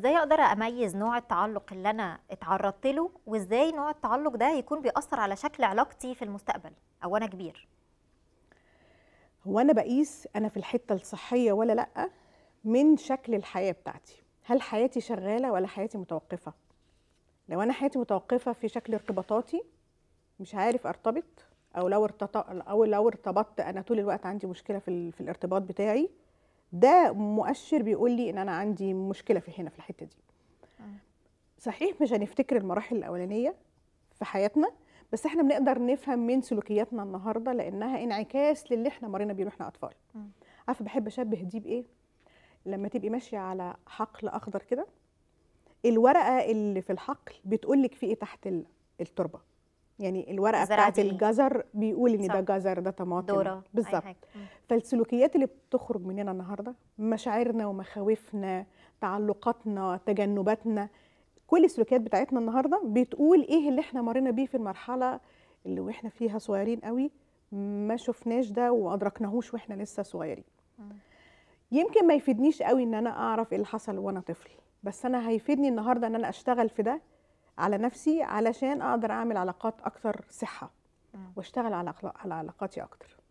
ازاي اقدر اميز نوع التعلق اللي انا اتعرضت له وازاي نوع التعلق ده يكون بيأثر على شكل علاقتي في المستقبل او انا كبير هو انا بقيس انا في الحته الصحيه ولا لا من شكل الحياه بتاعتي هل حياتي شغاله ولا حياتي متوقفه لو انا حياتي متوقفه في شكل ارتباطاتي مش عارف ارتبط او لو او لو ارتبطت انا طول الوقت عندي مشكله في, في الارتباط بتاعي ده مؤشر بيقول لي ان انا عندي مشكله في هنا في الحته دي آه. صحيح مش هنفتكر المراحل الاولانيه في حياتنا بس احنا بنقدر نفهم من سلوكياتنا النهارده لانها انعكاس للي احنا مرينا بيه واحنا اطفال آه. عارفه بحب اشبه دي بايه لما تبقي ماشيه على حقل اخضر كده الورقه اللي في الحقل بتقول لك في ايه تحت التربه يعني الورقه بتاعت الجزر بيقول ان ده جزر ده طماطم بالظبط فالسلوكيات اللي بتخرج مننا النهارده مشاعرنا ومخاوفنا تعلقاتنا تجنباتنا كل السلوكيات بتاعتنا النهارده بتقول ايه اللي احنا مرينا بيه في المرحله اللي واحنا فيها صغيرين قوي ما شفناش ده وادركناهوش واحنا لسه صغيرين يمكن ما يفيدنيش قوي ان انا اعرف ايه اللي حصل وانا طفل بس انا هيفيدني النهارده ان انا اشتغل في ده على نفسي علشان اقدر اعمل علاقات اكثر صحه واشتغل على علاقاتي اكثر